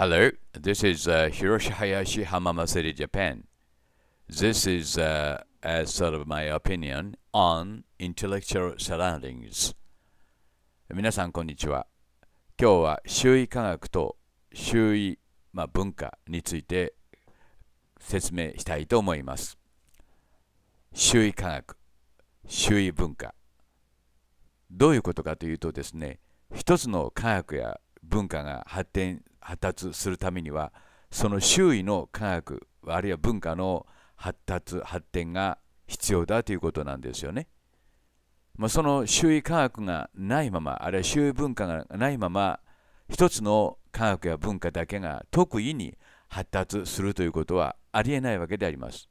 Hello, this is uh, Hiroshi Hayashi Hamamaseri Japan. This is uh, sort of my opinion on intellectual surroundings. 皆さん、こんにちは。今日は周囲科学と周囲、まあ、文化について説明したいと思います。周囲科学、周囲文化。どういうことかというとですね、一つの科学や文化が発展発達するためにはその周囲の科学あるいは文化の発達発展が必要だということなんですよね。まあ、その周囲科学がないままあるいは周囲文化がないまま一つの科学や文化だけが特異に発達するということはありえないわけであります。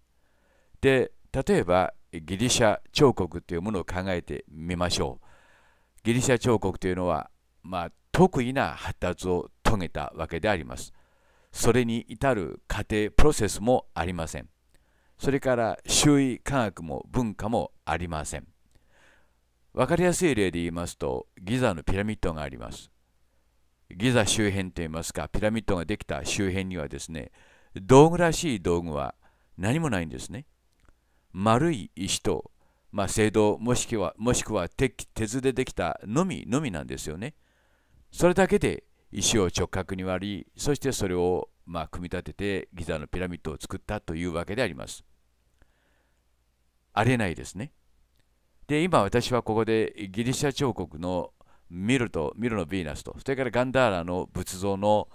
で例えばギリシャ彫刻というものを考えてみましょう。ギリシャ彫刻というのは、まあ、特異な発達を遂げたわけであります。それに至る過程プロセスもありません。それから周囲科学も文化もありません。わかりやすい例で言いますと、ギザのピラミッドがあります。ギザ周辺といいますか、ピラミッドができた周辺にはですね、道具らしい道具は何もないんですね。丸い石と、まあ、青銅もしくはもしくは鉄でできたのみのみなんですよね。それだけで石を直角に割りそしてそれをまあ組み立ててギザのピラミッドを作ったというわけであります。ありえないですね。で今私はここでギリシャ彫刻のミルとミルのヴィーナスとそれからガンダーラの仏像の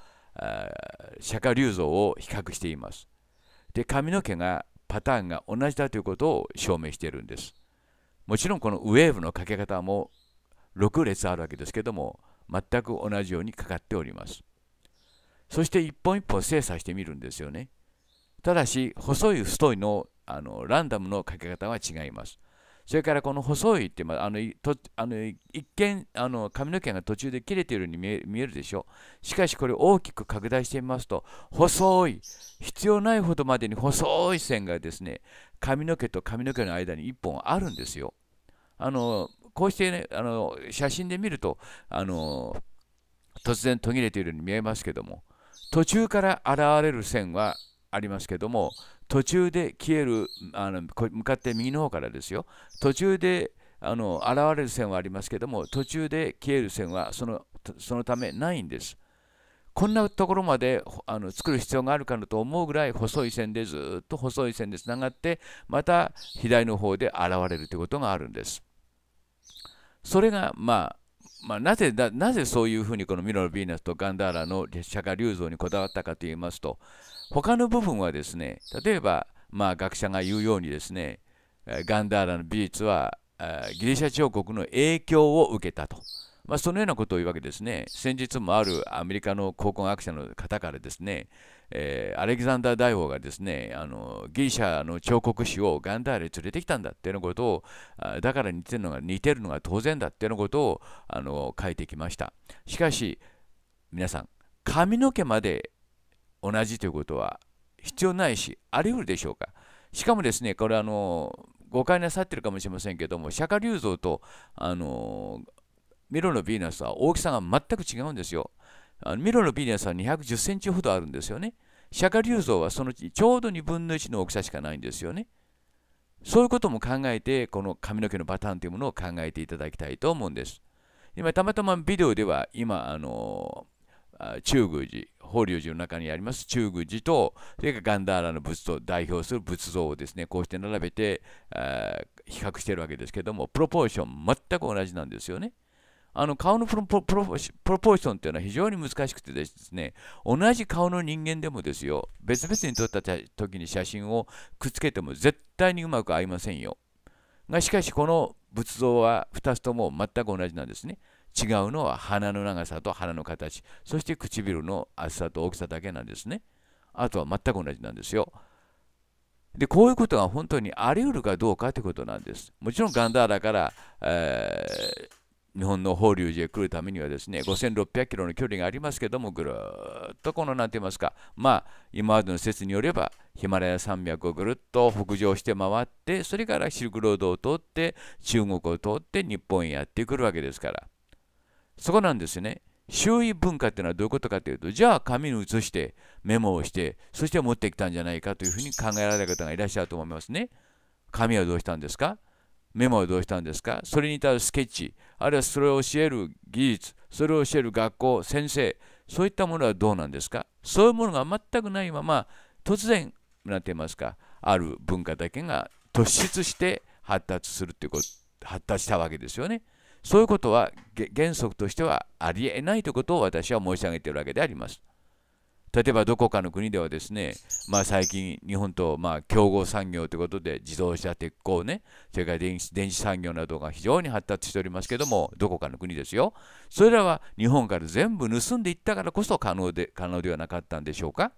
釈迦龍像を比較しています。で髪の毛がパターンが同じだということを証明しているんです。もちろんこのウェーブのかけ方も6列あるわけですけども全く同じようにかかっております。そして一本一本精査してみるんですよね。ただし、細い太いのあのランダムのかけ方は違います。それからこの細いってあのとあの一見あの髪の毛が途中で切れているように見えるでしょう。しかしこれ大きく拡大してみますと細い必要ないほどまでに細い線がですね髪の毛と髪の毛の間に1本あるんですよ。あのこうして、ね、あの写真で見るとあの突然途切れているように見えますけども途中から現れる線はありますけども途中で消えるあの向かって右の方からですよ途中であの現れる線はありますけども途中で消える線はそのそのためないんです。こんなところまであの作る必要があるかなと思うぐらい細い線でずっと細い線でつながってまた左の方で現れるということがあるんです。それが、まあ、まあ、なぜなぜそういうふうにこのミロのヴィーナスとガンダーラの釈迦流像にこだわったかといいますと他の部分はですね例えば、まあ、学者が言うようにですねガンダーラの美術はギリシャ彫刻の影響を受けたと、まあ、そのようなことを言うわけですね先日もあるアメリカの考古学者の方からですねえー、アレキサンダー大王がですねあのギリシャの彫刻師をガンダーレに連れてきたんだっていうのことをあだから似てるのが似てるのが当然だっていうのことをあの書いてきましたしかし皆さん髪の毛まで同じということは必要ないしあり得るでしょうかしかもですねこれあの誤解なさってるかもしれませんけども釈迦流像とあのミロのヴィーナスは大きさが全く違うんですよ。あのミロのビーナスは210センチほどあるんですよね。釈迦流像はそのちょうど2分の1の大きさしかないんですよね。そういうことも考えて、この髪の毛のパターンというものを考えていただきたいと思うんです。今、たまたまビデオでは、今、あの中宮寺、法隆寺の中にあります中宮寺と、それからガンダーラの仏像を代表する仏像をですね、こうして並べて、比較してるわけですけども、プロポーション全く同じなんですよね。あの顔のプロポーションというのは非常に難しくてですね、同じ顔の人間でもですよ、別々に撮った時に写真をくっつけても絶対にうまく合いませんよ。がしかしこの仏像は2つとも全く同じなんですね。違うのは鼻の長さと鼻の形、そして唇の厚さと大きさだけなんですね。あとは全く同じなんですよ。でこういうことが本当にあり得るかどうかということなんです。もちろんガンダーラから、えー日本の法隆寺へ来るためにはですね5600キロの距離がありますけどもぐるっとこの何て言いますかまあ今までの説によればヒマラヤ山脈をぐるっと北上して回ってそれからシルクロードを通って中国を通って日本へやってくるわけですからそこなんですね周囲文化っていうのはどういうことかというとじゃあ紙に写してメモをしてそして持ってきたんじゃないかというふうに考えられた方がいらっしゃると思いますね紙はどうしたんですかメモをどうしたんですかそれに至るスケッチあるいはそれを教える技術それを教える学校先生そういったものはどうなんですかそういうものが全くないまま突然なんて言いますかある文化だけが突出して発達するということ発達したわけですよね。そういうことは原則としてはありえないということを私は申し上げているわけであります。例えばどこかの国ではですね、まあ、最近日本とまあ競合産業ということで自動車鉄鋼ねそれから電子電子産業などが非常に発達しておりますけどもどこかの国ですよそれらは日本から全部盗んでいったからこそ可能で可能ではなかったんでしょうか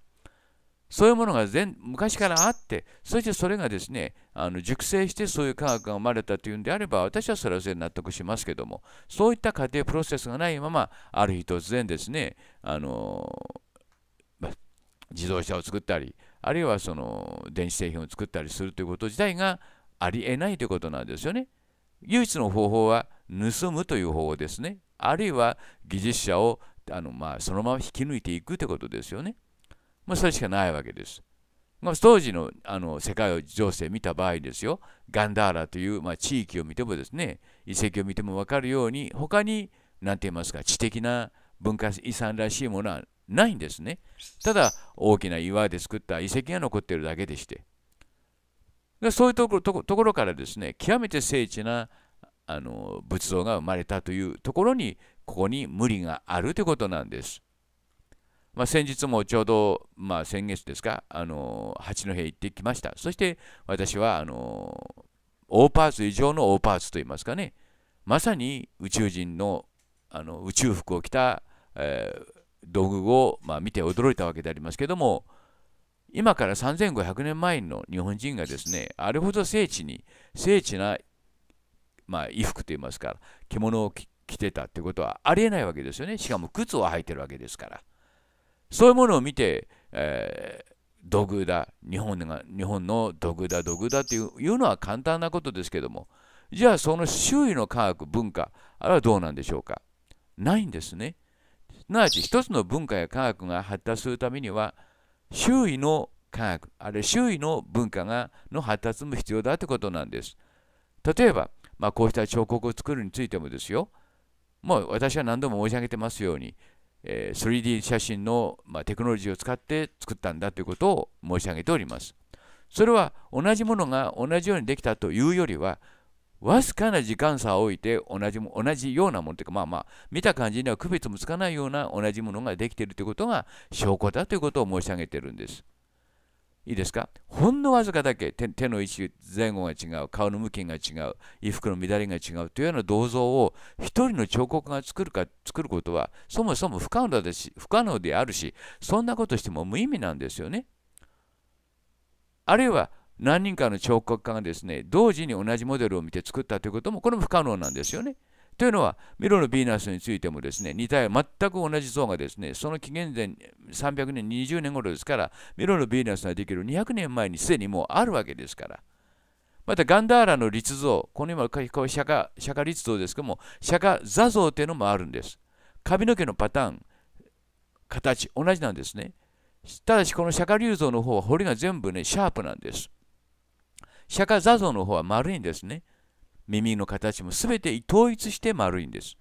そういうものが昔からあってそしてそれがですねあの熟成してそういう科学が生まれたというんであれば私はそれは全納得しますけどもそういった過程プロセスがないままある日突然ですねあの自動車を作ったりあるいはその電子製品を作ったりするということ自体がありえないということなんですよね。唯一の方法は盗むという方法ですね。あるいは技術者をあの、まあ、そのまま引き抜いていくということですよね。まあ、それしかないわけです。まあ、当時のあの世界情勢見た場合ですよ、ガンダーラという、まあ、地域を見てもですね、遺跡を見ても分かるように、他に何て言いますか、知的な文化遺産らしいものはないんですねただ大きな岩で作った遺跡が残っているだけでしてでそういうところところからですね極めて精緻なあの仏像が生まれたというところにここに無理があるということなんです。まあ、先日もちょうど、まあ、先月ですかあの八戸行ってきましたそして私はあの大パーツ以上の大パーツといいますかねまさに宇宙人のあの宇宙服を着た、えー、道具を、まあ、見て驚いたわけでありますけども今から3500年前の日本人がですねあれほど精緻に精緻な、まあ、衣服といいますか着物を着てたってことはありえないわけですよねしかも靴を履いてるわけですからそういうものを見て、えー、土偶だ日本が日本の土偶だ土偶だっていういうのは簡単なことですけどもじゃあその周囲の科学文化あれはどうなんでしょうかないんですね。すなわち一つの文化や科学が発達するためには周囲の科学あるいは周囲の文化がの発達も必要だということなんです例えば、まあ、こうした彫刻を作るについてもですよもう私は何度も申し上げてますように、え 3D 写真の、まテクノロジーを使って作ったんだということを申し上げておりますそれは同じものが同じようにできたというよりはわずかな時間差を置いて同じ同じようなものというかまあまあ見た感じには区別もつかないような同じものができているということが証拠だということを申し上げているんです。いいですかほんのわずかだけ手の位置前後が違う顔の向きが違う衣服の乱れが違うというような銅像を一人の彫刻が作るか作ることはそもそも不可能だし不可能であるしそんなことしても無意味なんですよね。あるいは何人かの彫刻家がですね同時に同じモデルを見て作ったということもこれも不可能なんですよね。というのはミロのヴィーナスについてもですね似たよ全く同じ像がですねその紀元前300年20年頃ですからミロのヴィーナスができる200年前にすでにもうあるわけですからまたガンダーラの立像この今こ釈迦釈迦立像ですけども釈迦座像というのもあるんです髪の毛のパターン形同じなんですねただしこの釈迦立像の方は彫りが全部ねシャープなんです釈迦座像の方は丸いんですね。耳の形も全て統一して丸いんです。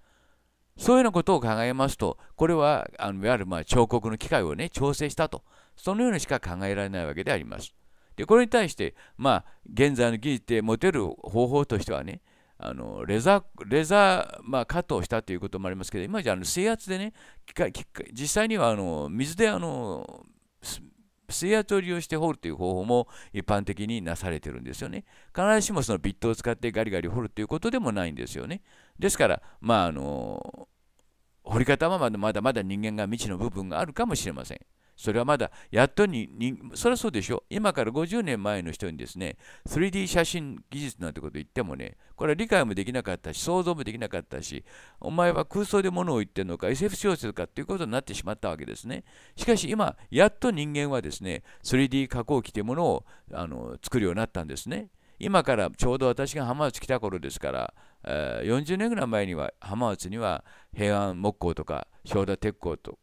そういうようなことを考えますと、これはあのいわゆるまあ彫刻の機械をね、調整したと、そのようにしか考えられないわけであります。で、これに対して、まあ、現在の技術で持てる方法としてはね、あのレザー、レザー、まあ、カットをしたということもありますけど、今じゃあの制圧でね、実際にはあの水であの水圧を利用して掘るという方法も一般的になされてるんですよね。必ずしもそのビットを使ってガリガリ掘るということでもないんですよね。ですから、まああの掘り方はまだまだ人間が未知の部分があるかもしれません。それはまだやっとにそりゃそうでしょ今から50年前の人にですね 3D 写真技術なんてこと言ってもねこれは理解もできなかったし想像もできなかったしお前は空想で物を言ってるのか SF 小説かっていうことになってしまったわけですねしかし今やっと人間はですね 3D 加工機というものをあの作るようになったんですね今からちょうど私が浜松来た頃ですから40年ぐらい前には浜松には平安木工とか正田鉄工と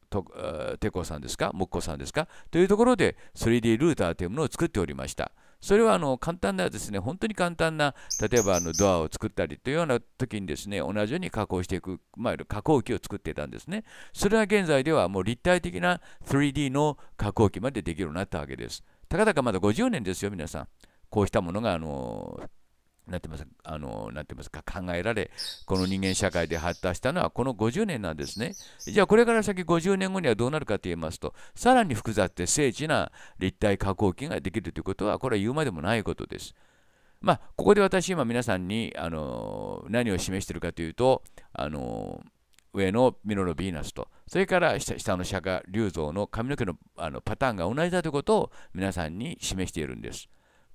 鉄工さんですか木工さんですかというところで 3D ルーターというものを作っておりました。それはあの簡単なですね、本当に簡単な、例えばあのドアを作ったりというような時にですね、同じように加工していく、まあ、加工機を作っていたんですね。それは現在ではもう立体的な 3D の加工機までできるようになったわけです。たかだかまだ50年ですよ、皆さん。こうしたものがあのなってますあのなてますか考えられこの人間社会で発達したのはこの50年なんですね。じゃあこれから先50年後にはどうなるかと言いますとさらに複雑で精緻な立体加工機ができるということはこれは言うまでもないことです。まあ、ここで私今皆さんにあの何を示しているかというとあの上のミロのヴィーナスとそれから下の釈迦龍像の髪の毛のあのパターンが同じだということを皆さんに示しているんです。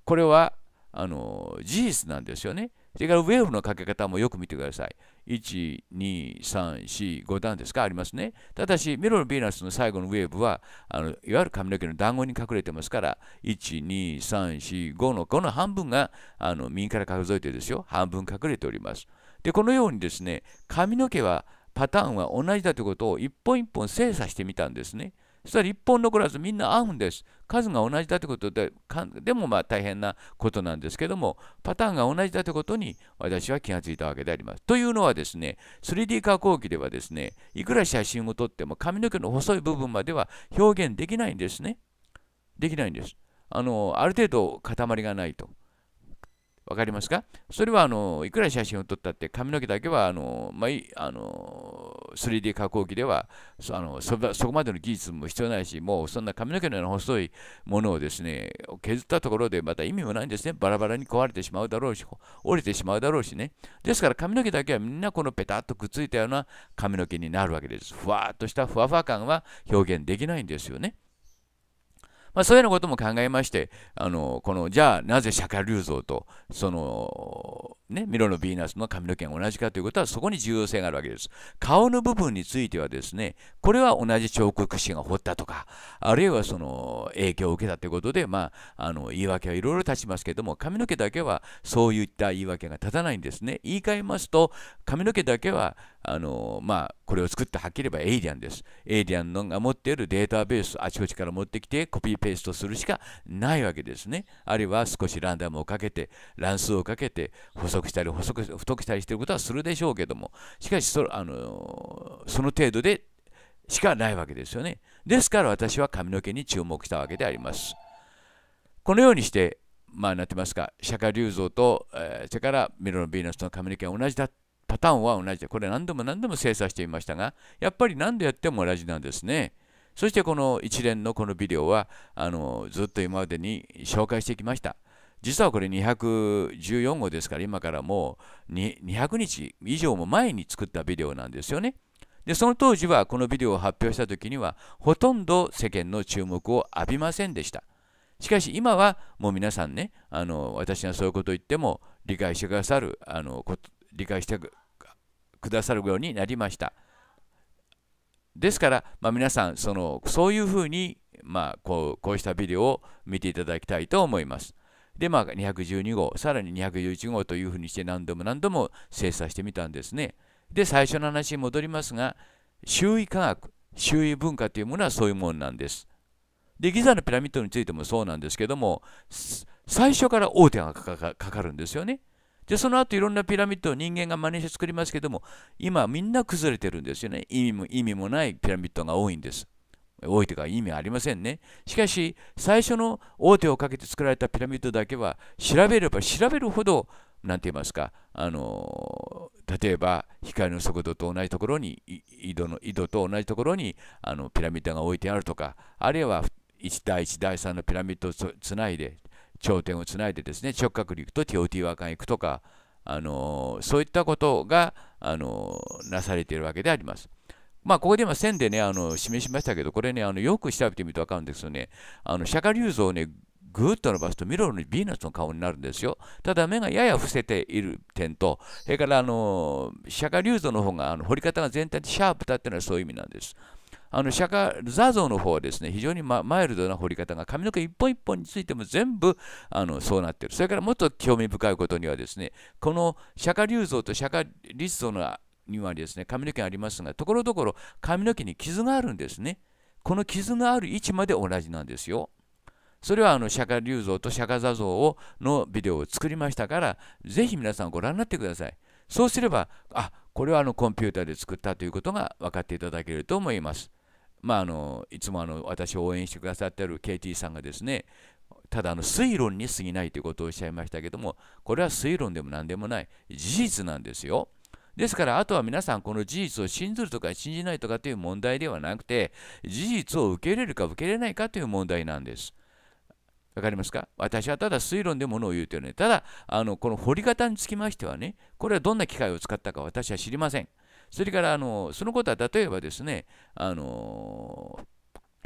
これはあの事実なんですよね。それからウェーブのかけ方もよく見てください。1、2、3、4、5段ですかありますね。ただし、メロのヴィーナスの最後のウェーブは、あのいわゆる髪の毛の団子に隠れてますから、1、2、3、4、5のこの半分があの右から数えてですよ。半分隠れております。で、このようにですね、髪の毛はパターンは同じだということを一本一本精査してみたんですね。そしたら1本残らずみんな合うんです。数が同じだということで、でもまあ大変なことなんですけども、パターンが同じだということに私は気がついたわけであります。というのはですね、3D 加工機ではですね、いくら写真を撮っても髪の毛の細い部分までは表現できないんですね。できないんです。あの、ある程度塊がないと。わかりますかそれはあのいくら写真を撮ったって髪の毛だけはあの、まあ、あの 3D 加工機ではあのそこまでの技術も必要ないしもうそんな髪の毛のような細いものをですね削ったところでまた意味もないんですねバラバラに壊れてしまうだろうし折れてしまうだろうしねですから髪の毛だけはみんなこのペタッとくっついたような髪の毛になるわけですふわっとしたふわふわ感は表現できないんですよねまあ、そういうようなことも考えまして、あのこのじゃあなぜ釈迦流像とそのね、ミロのヴィーナスの髪の毛が同じかということはそこに重要性があるわけです。顔の部分についてはですね、これは同じ彫刻師が彫ったとか、あるいはその影響を受けたということで、まあ、あの言い訳はいろいろ立ちますけども、髪の毛だけはそういった言い訳が立たないんですね。言い換えますと、髪の毛だけはあの、まあ、これを作ったはっきり言えばエイリアンです。エイリアンのが持っているデータベース、あちこちから持ってきてコピーペーストするしかないわけですね。あるいは少しランダムをかけて、乱数をかけて、細細くしたり細く太くしたりしてることはするでしょうけどもしかしそあのその程度でしかないわけですよねですから私は髪の毛に注目したわけでありますこのようにしてまあなってますか釈迦隆像と、えー、それからミロのヴィーナスの髪の毛は同じだパターンは同じでこれ何度も何度も精査していましたがやっぱり何度やっても同じなんですねそしてこの一連のこのビデオはあのずっと今までに紹介してきました実はこれ214号ですから今からもう200日以上も前に作ったビデオなんですよね。でその当時はこのビデオを発表した時にはほとんど世間の注目を浴びませんでした。しかし今はもう皆さんねあの私がそういうことを言っても理解してくださるあの理解してくださるようになりました。ですから、まあ、皆さんそのそういうふうに、まあ、こうこうしたビデオを見ていただきたいと思います。で、まあ、212号、さらに211号というふうにして何度も何度も精査してみたんですね。で、最初の話に戻りますが、周囲科学、周囲文化というものはそういうものなんです。で、ギザのピラミッドについてもそうなんですけども、最初から大手がかかるんですよね。で、その後いろんなピラミッドを人間が真似して作りますけども、今みんな崩れてるんですよね。意味も意味もないピラミッドが多いんです。大手が意味ありませんね。しかし、最初の大手をかけて作られたピラミッドだけは、調べれば調べるほど、何て言いますか、あの例えば光の速度と同じところに、井戸の井戸と同じところにあのピラミッドが置いてあるとか、あるいは1対1第3のピラミッドをつないで、頂点をつないでですね、直角に行くと TOT 和漢行くとか、あのそういったことが、あのなされているわけであります。まあ、ここで今線でね、あの、示しましたけど、これね、あの、よく調べてみると分かるんですよね。あの、釈迦粒像をね、ぐーっと伸ばすとミロのヴィーナスの顔になるんですよ。ただ目がやや伏せている点と、それからあの釈迦流像の方があの彫り方が全体でシャープだっていうのはそういう意味なんです。あの釈迦座像の方はですね、非常にマイルドな彫り方が髪の毛一本一本についても全部あのそうなってる。それからもっと興味深いことにはですね、この釈迦流像と釈迦律像のにはですね髪の毛がありますがところどころ髪の毛に傷があるんですねこの傷がある位置まで同じなんですよそれはあの釈迦立像と釈迦座像をのビデオを作りましたからぜひ皆さんご覧になってくださいそうすればあこれはあのコンピューターで作ったということが分かっていただけると思いますまああのいつもあの私を応援してくださってる KT さんがですねただあの推論に過ぎないということをおっしゃいましたけどもこれは推論でも何でもない事実なんですよ。ですから、あとは皆さん、この事実を信ずるとか信じないとかという問題ではなくて、事実を受け入れるか受け入れないかという問題なんです。わかりますか私はただ推論でものを言うというね、ただ、あのこの掘り方につきましてはね、これはどんな機械を使ったか私は知りません。それから、あのそのことは例えばですね、あの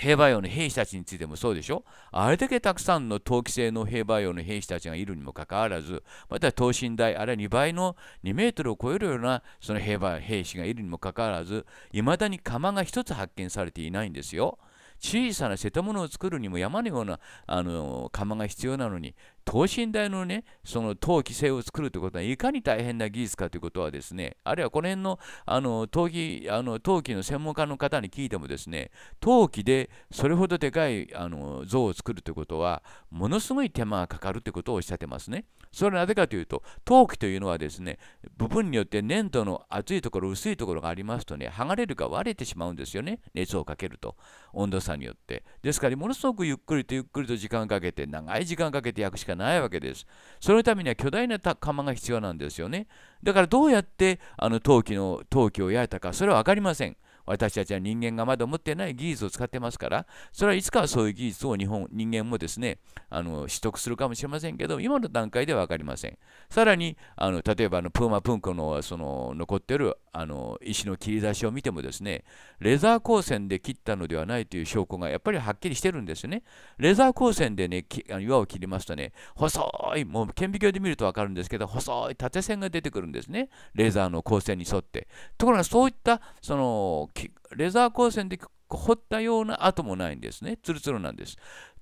兵馬俑の兵士たちについてもそうでしょあれだけたくさんの陶器製の兵馬俑の兵士たちがいるにもかかわらずまた等身大あるいは2倍の2メートルを超えるようなその兵馬兵士がいるにもかかわらずいまだに釜が1つ発見されていないんですよ。小さな瀬戸物を作るにも山のようなあの釜が必要なのに等身大のね、その陶器製を作るということは、いかに大変な技術かということはですね、あるいはこの辺のあの陶器あの陶器の専門家の方に聞いてもですね、陶器でそれほどでかいあの像を作るということは、ものすごい手間がかかるということをおっしゃってますね。それはなぜかというと、陶器というのはですね、部分によって粘土の厚いところ、薄いところがありますとね、剥がれるか割れてしまうんですよね、熱をかけると、温度差によって。ですから、ものすごくゆっくりとゆっくりと時間かけて、長い時間かけて焼くしかかないわけです。そのためには巨大な釜が必要なんですよね。だからどうやってあの陶器の陶器を焼いたかそれは分かりません。私たちは人間がまだ持ってない技術を使ってますから、それはいつかはそういう技術を日本、人間もですね、あの取得するかもしれませんけど、今の段階では分かりません。さらに、あの例えばあのプーマプンコのその残ってるあの石の切り出しを見てもですね、レザー光線で切ったのではないという証拠がやっぱりはっきりしてるんですよね。レザー光線でね、岩を切りますとね、細い、もう顕微鏡で見ると分かるんですけど、細い縦線が出てくるんですね。レザーの光線に沿って。ところがそういったそのレザー光線で掘ったような跡もないんですね。ツルツルなんです。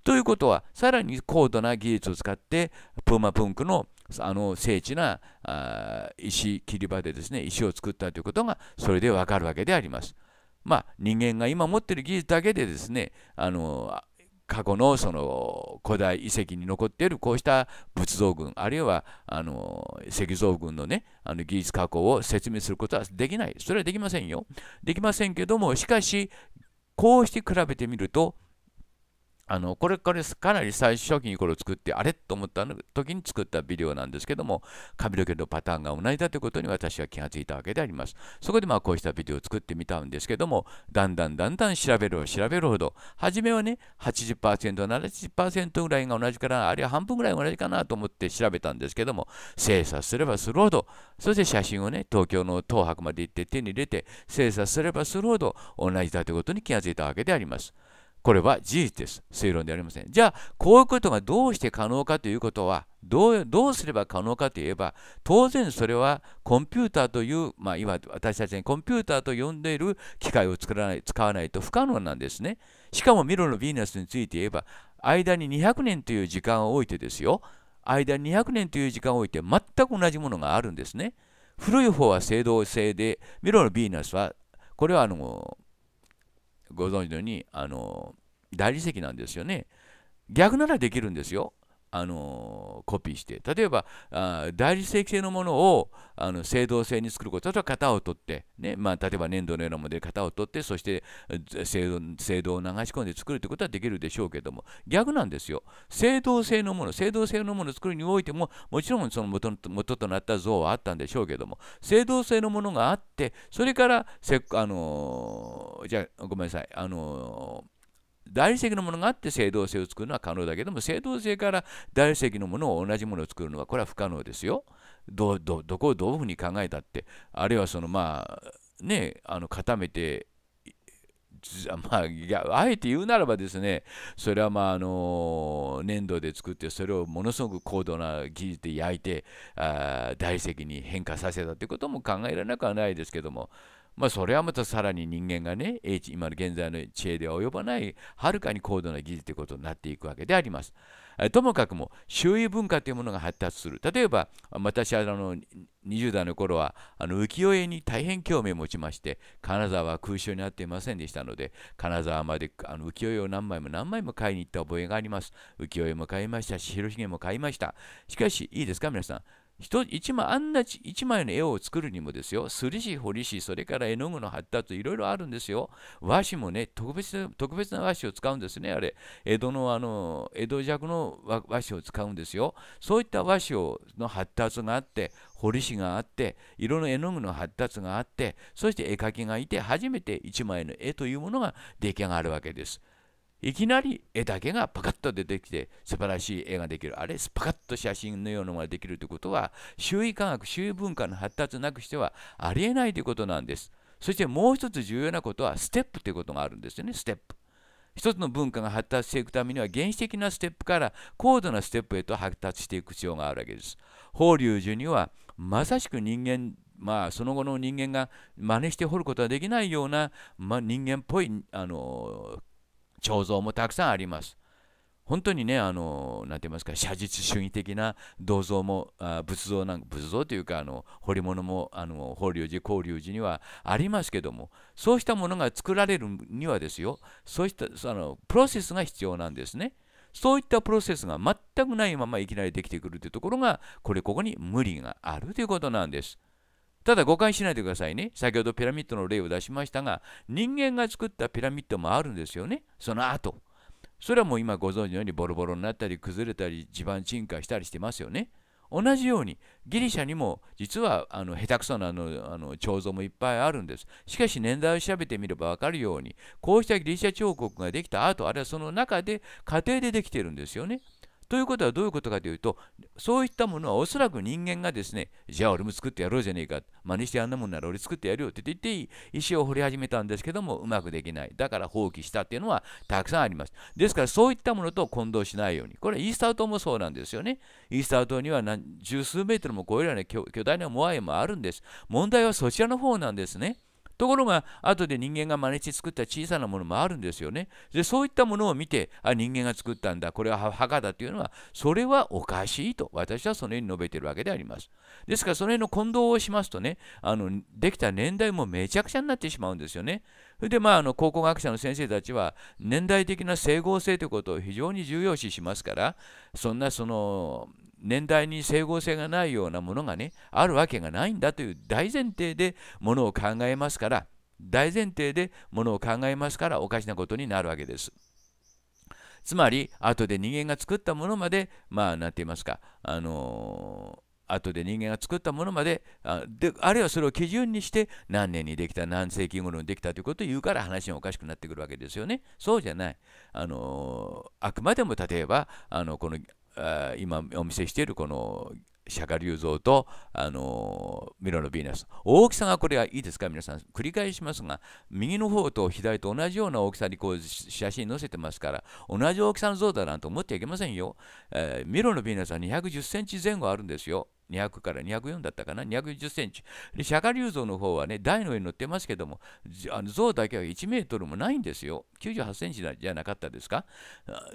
ということは、さらに高度な技術を使って、プーマプンクのあの精緻なあ石切り場でですね、石を作ったということが、それでわかるわけであります。まあ、人間が今持っている技術だけでですね、あの過去のその古代遺跡に残っているこうした仏像群あるいはあの石像群のねあの技術加工を説明することはできないそれはできませんよできませんけどもしかしこうして比べてみるとあのこれからかなり最初期にこれを作ってあれと思った時に作ったビデオなんですけども髪の毛のパターンが同じだということに私は気がついたわけでありますそこでまあこうしたビデオを作ってみたんですけどもだんだんだんだん調べる調べるほど初めはね 80%70% ぐらいが同じかなあるいは半分ぐらい同じかなと思って調べたんですけども精査すればするほどそして写真をね東京の東博まで行って手に入れて精査すればするほど同じだということに気がついたわけであります。これは事実です。推論ではありません。じゃあ、こういうことがどうして可能かということは、どうどうすれば可能かといえば、当然それはコンピューターという、まあ、今私たちにコンピューターと呼んでいる機械を作らない使わないと不可能なんですね。しかもミロのヴィーナスについて言えば、間に200年という時間を置いてですよ。間に200年という時間を置いて全く同じものがあるんですね。古い方は青銅製で、ミロのヴィーナスは、これはあのご存知のように、あの大理石なんですよね。逆ならできるんですよ。あのコピーして例えばあ大理石製のものをあの青銅製に作ること例えば型を取って、ねまあ、例えば粘土のようなもので型を取ってそして青銅を流し込んで作るということはできるでしょうけども逆なんですよ青銅製のもの青銅製のものを作るにおいてももちろんその元元となった像はあったんでしょうけども青銅製のものがあってそれからせあのー、じゃあごめんなさいあのー大理石のものがあって青銅製を作るのは可能だけども青銅製から大理石のものを同じものを作るのはこれは不可能ですよ。どどどこをどういうふうに考えたってあるいはそのまあねあの固めてまあ、いやあえて言うならばですねそれはまああの粘土で作ってそれをものすごく高度な技術で焼いてあ大理石に変化させたということも考えられなくはないですけどもまあ、それはまたさらに人間がね、今の現在の知恵では及ばない、はるかに高度な技術ということになっていくわけであります。ともかくも、周囲文化というものが発達する。例えば、私はあの20代の頃はあの浮世絵に大変興味を持ちまして、金沢は空襲になっていませんでしたので、金沢まであの浮世絵を何枚も何枚も買いに行った覚えがあります。浮世絵も買いましたし、広重も買いました。しかし、いいですか、皆さん。一枚あんな一枚の絵を作るにもですよ、すりし、彫りし、それから絵の具の貼ったといろいろあるんですよ。和紙もね、特別特別な和紙を使うんですね、あれ。江戸の、あの、江戸弱の和紙を使うんですよ。そういった和紙をの発達があって、彫り師があって、色の絵の具の発達があって、そして絵描きがいて、初めて一枚の絵というものが出来上がるわけです。いきなり絵だけがパカッと出てきて素晴らしい絵ができるあれパカッと写真のようなものができるということは周囲科学周囲文化の発達なくしてはありえないということなんですそしてもう一つ重要なことはステップということがあるんですよねステップ一つの文化が発達していくためには原始的なステップから高度なステップへと発達していく必要があるわけです法隆寺にはまさしく人間まあ、その後の人間が真似して彫ることはできないような、まあ、人間っぽいあの彫像もたくさんあります。本当にね、あの、なて言いますか、写実主義的な銅像も、あ仏像なんか、仏像というか、あの、彫物も、あの、法隆寺、広隆寺にはありますけども、そうしたものが作られるにはですよ、そうしたそのプロセスが必要なんですね。そういったプロセスが全くないままいきなりできてくるというところが、これここに無理があるということなんです。ただ誤解しないでくださいね。先ほどピラミッドの例を出しましたが、人間が作ったピラミッドもあるんですよね。その後。それはもう今ご存知のようにボロボロになったり崩れたり地盤沈下したりしてますよね。同じようにギリシャにも実はあの下手くそなあのあの彫像もいっぱいあるんです。しかし年代を調べてみれば分かるようにこうしたギリシャ彫刻ができた後あるいはその中で家庭でできてるんですよね。ということはどういうことかというとそういったものはおそらく人間がですねじゃあ俺も作ってやろうじゃねえか真似してあんなもんなら俺作ってやるよって言って石を掘り始めたんですけどもうまくできないだから放棄したっていうのはたくさんありますですからそういったものと混同しないようにこれイースター島もそうなんですよねイースター島には十数メートルも超えるような巨大なモアイもあるんです問題はそちらの方なんですねところが後で人間が真似して作った小さなものもあるんですよねでそういったものを見てあ人間が作ったんだこれは墓だというのはそれはおかしいと私はそのように述べてるわけでありますですからその辺の混同をしますとねあのできた年代もめちゃくちゃになってしまうんですよねそれでまああの考古学者の先生たちは年代的な整合性ということを非常に重要視しますからそんなその年代に整合性がないようなものがねあるわけがないんだという大前提でものを考えますから大前提でものを考えますからおかしなことになるわけです。つまり後で人間が作ったものまでまあ何て言いますかあのー、後で人間が作ったものまであであるいはそれを基準にして何年にできた何世紀頃にできたということを言うから話がおかしくなってくるわけですよねそうじゃないあのあくまでも例えばあのこの今お見せしているこの釈迦流像と、あのミロのヴィーナス大きさがこれはいいですか皆さん繰り返しますが右の方と左と同じような大きさにこう写真載せてますから同じ大きさの像だなんて思っちゃいけませんよ、えー、ミロのヴィーナスは2 1 0ンチ前後あるんですよ200から204だったかな、210センチ。で、釈迦隆像の方はね、台の上に乗ってますけども、あの像だけは1メートルもないんですよ。98センチじゃなかったですか。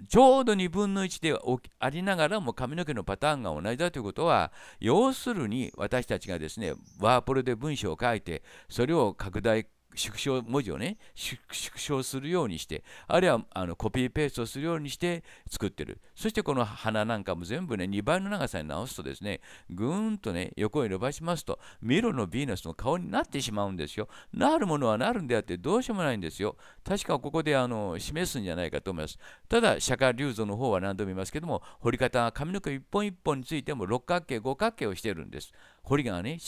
ちょうど2分の1でありながらも髪の毛のパターンが同じだということは、要するに私たちがですね、ワープロで文章を書いて、それを拡大縮小文字をね縮小するようにしてあるいはあのコピーペーストするようにして作ってるそしてこの花なんかも全部ね2倍の長さに直すとですねぐーんとね横に伸ばしますとミロのヴィーナスの顔になってしまうんですよなるものはなるんであってどうしようもないんですよ確かここであの示すんじゃないかと思いますただ釈迦龍像の方は何度も言いますけども彫り方は髪の毛一本一本についても六角形五角形をしてるんですこがね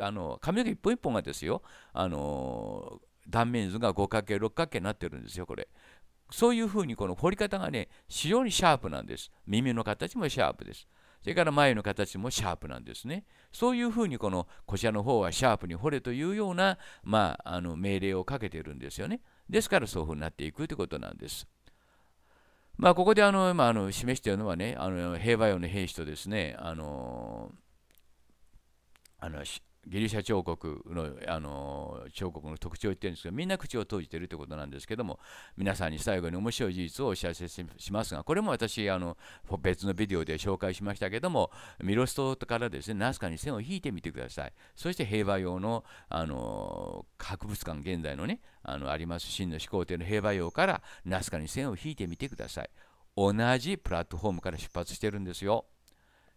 あの髪の毛一本一本がですよあの断面図が五角形六角形になってるんですよこれ。そういうふうにこの彫り方がね非常にシャープなんです。耳の形もシャープです。それから眉の形もシャープなんですね。そういうふうにこのこちらの方はシャープに掘れというような、まあ、あの命令をかけているんですよね。ですからそういうふうになっていくということなんです。まあ、ここであの、まあ、あの示しているのはね、あの平和用の兵士とですね、あのーあのギリシャ彫刻のあの彫刻の特徴を言ってるんですけどみんな口を閉じてるってことなんですけども皆さんに最後に面白い事実をお知らせしますがこれも私あの別のビデオで紹介しましたけどもミロストからですねナスカに線を引いてみてくださいそして平和用のあの博物館現在のねあのあります真の始皇帝の平和用からナスカに線を引いてみてください同じプラットフォームから出発してるんですよ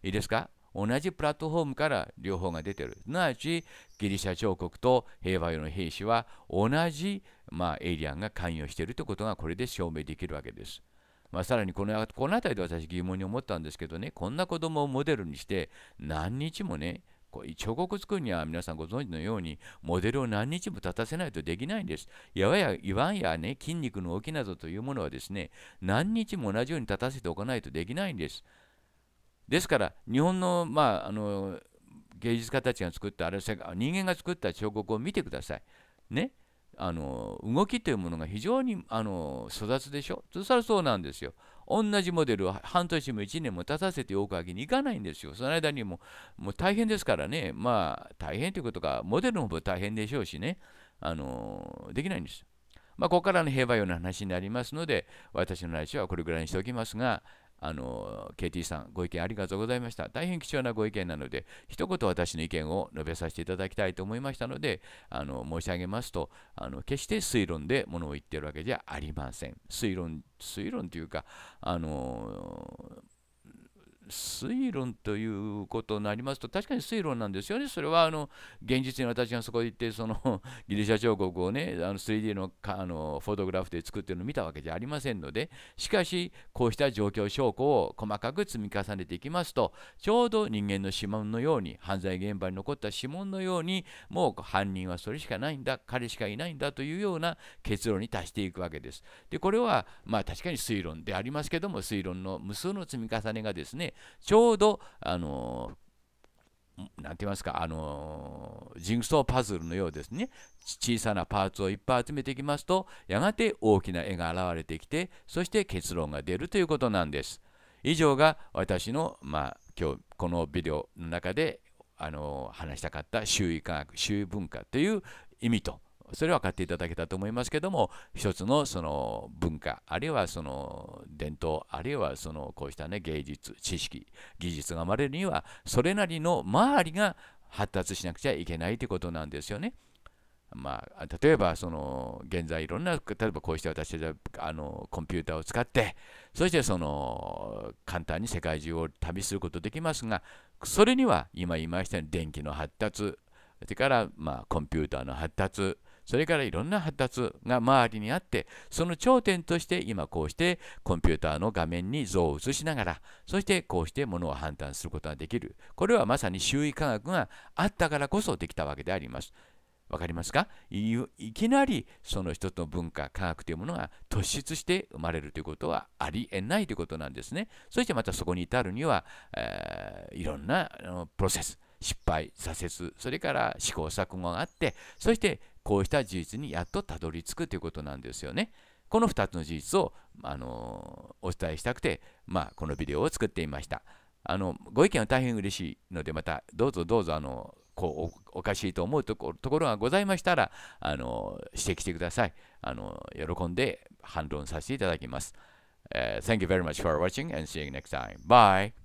いいですか同じプラットフォームから両方が出てるすなわちギリシャ彫刻と平和用の兵士は同じ、まあ、エイリアンが関与しているということがこれで証明できるわけです。まあ、さらにこのこの辺りで私疑問に思ったんですけどねこんな子供をモデルにして何日もね彫刻作るには皆さんご存知のようにモデルを何日も立たせないとできないんです。やわや岩わんやね筋肉の動きなどというものはですね何日も同じように立たせておかないとできないんです。ですから日本の,、まあ、あの芸術家たちが作ったあれ人間が作った彫刻を見てください。ね、あの動きというものが非常にあの育つでしょそしたらそうなんですよ。同じモデルを半年も1年も経たせておくわけにいかないんですよ。その間にももう大変ですからね、まあ大変ということか、モデルのも大変でしょうしね、あのできないんです。まあ、ここからの平和用の話になりますので、私の来週はこれぐらいにしておきますが、あの KT さん、ご意見ありがとうございました。大変貴重なご意見なので、一言私の意見を述べさせていただきたいと思いましたので、あの申し上げますとあの、決して推論で物を言ってるわけじゃありません。推論、推論というか、あの推論ということになりますと確かに推論なんですよねそれはあの現実に私がそこに行ってその ギリシャ彫刻をねあの 3D のあのフォトグラフで作ってるのを見たわけじゃありませんのでしかしこうした状況証拠を細かく積み重ねていきますとちょうど人間の指紋のように犯罪現場に残った指紋のようにもう犯人はそれしかないんだ彼しかいないんだというような結論に達していくわけです。でこれはまあ確かに推論でありますけども推論の無数の積み重ねがですねちょうど、あの何て言いますか、あのジングソーパズルのようですね、小さなパーツをいっぱい集めていきますと、やがて大きな絵が現れてきて、そして結論が出るということなんです。以上が私の、まあ、今日このビデオの中で、あの話したかった周囲科学、周囲文化という意味と、それは分かっていただけたと思いますけども一つのその文化あるいはその伝統あるいはそのこうしたね芸術知識技術が生まれるにはそれなりの周りが発達しなくちゃいけないということなんですよね。まあ、例えばその現在いろんな例えばこうして私たちあのコンピューターを使ってそしてその簡単に世界中を旅することできますがそれには今言いましたように電気の発達それからまあコンピューターの発達それからいろんな発達が周りにあってその頂点として今こうしてコンピューターの画面に像を映しながらそしてこうしてものを判断することができるこれはまさに周囲科学があったからこそできたわけであります。わかりますかいきなりその一つの文化科学というものが突出して生まれるということはありえないということなんですね。そしてまたそこに至るには、えー、いろんなプロセス失敗、挫折、それから試行錯誤があって、そしてこうした事実にやっとたどり着くということなんですよね。この2つの事実を、あのお伝えしたくて、まあ、このビデオを作っていました。あのご意見は大変嬉しいので、またどうぞどうぞあのこうおかしいと思うところがございましたらあの指摘してくださいあの。喜んで反論させていただきます。Uh, thank you very much for watching and see you next time. Bye!